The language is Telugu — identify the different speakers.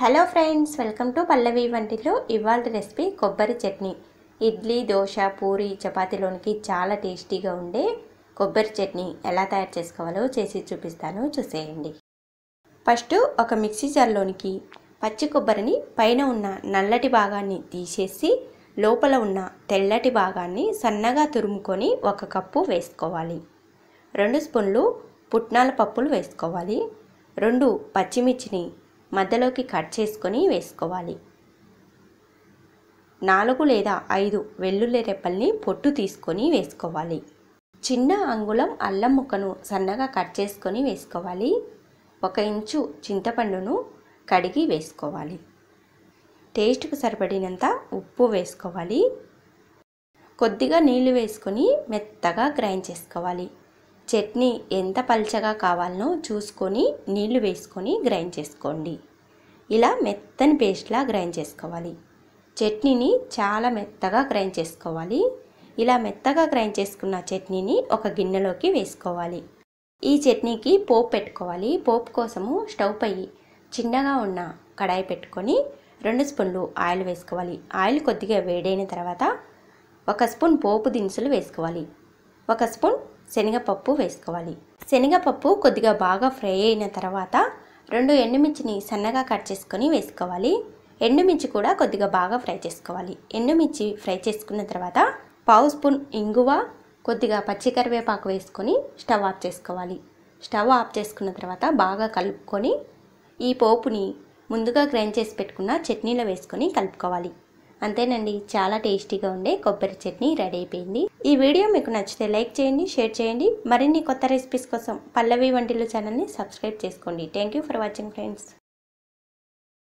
Speaker 1: hello friends welcome to Pallavi వంటిలో ఇవాళ రెసిపీ కొబ్బరి చట్నీ ఇడ్లీ దోశ పూరి చపాతీలోనికి చాలా టేస్టీగా ఉండే కొబ్బరి చట్నీ ఎలా తయారు చేసుకోవాలో చేసి చూపిస్తాను చూసేయండి ఫస్ట్ ఒక మిక్సీ జార్లోనికి పచ్చి కొబ్బరిని పైన ఉన్న నల్లటి భాగాన్ని తీసేసి లోపల ఉన్న తెల్లటి భాగాన్ని సన్నగా తురుముకొని ఒక కప్పు వేసుకోవాలి రెండు స్పూన్లు పుట్నాల పప్పులు వేసుకోవాలి రెండు పచ్చిమిర్చిని మధ్యలోకి కట్ చేసుకొని వేసుకోవాలి నాలుగు లేదా ఐదు వెల్లుల్లి రెప్పల్ని పొట్టు తీసుకొని వేసుకోవాలి చిన్న అంగుళం అల్లం ముక్కను సన్నగా కట్ చేసుకొని వేసుకోవాలి ఒక ఇంచు చింతపండును కడిగి వేసుకోవాలి టేస్ట్కు సరిపడినంత ఉప్పు వేసుకోవాలి కొద్దిగా నీళ్లు వేసుకొని మెత్తగా గ్రైండ్ చేసుకోవాలి చట్నీ ఎంత పల్చగా కావాలనో చూసుకొని నీళ్లు వేసుకొని గ్రైండ్ చేసుకోండి ఇలా మెత్తని పేస్ట్లా గ్రైండ్ చేసుకోవాలి చట్నీని చాలా మెత్తగా గ్రైండ్ చేసుకోవాలి ఇలా మెత్తగా గ్రైండ్ చేసుకున్న చట్నీని ఒక గిన్నెలోకి వేసుకోవాలి ఈ చట్నీకి పోపు పెట్టుకోవాలి పోపు కోసము స్టవ్ పై చిన్నగా ఉన్న కడాయి పెట్టుకొని రెండు స్పూన్లు ఆయిల్ వేసుకోవాలి ఆయిల్ కొద్దిగా వేడైన తర్వాత ఒక స్పూన్ పోపు దినుసులు వేసుకోవాలి ఒక స్పూన్ శనగపప్పు వేసుకోవాలి శనగపప్పు కొద్దిగా బాగా ఫ్రై అయిన తర్వాత రెండు ఎండుమిర్చిని సన్నగా కట్ చేసుకొని వేసుకోవాలి ఎండుమిర్చి కూడా కొద్దిగా బాగా ఫ్రై చేసుకోవాలి ఎండుమిర్చి ఫ్రై చేసుకున్న తర్వాత పావు స్పూన్ ఇంగువ కొద్దిగా పచ్చికరివేపాకు వేసుకొని స్టవ్ ఆఫ్ చేసుకోవాలి స్టవ్ ఆఫ్ చేసుకున్న తర్వాత బాగా కలుపుకొని ఈ పోపుని ముందుగా గ్రైండ్ చేసి పెట్టుకున్న చట్నీలో వేసుకొని కలుపుకోవాలి అంతేనండి చాలా టేస్టీగా ఉండే కొబ్బరి చట్నీ రెడీ అయిపోయింది ఈ వీడియో మీకు నచ్చితే లైక్ చేయండి షేర్ చేయండి మరిన్ని కొత్త రెసిపీస్ కోసం పల్లవి వంటిలు ఛానల్ని సబ్స్క్రైబ్ చేసుకోండి థ్యాంక్ ఫర్ వాచింగ్ ఫ్రెండ్స్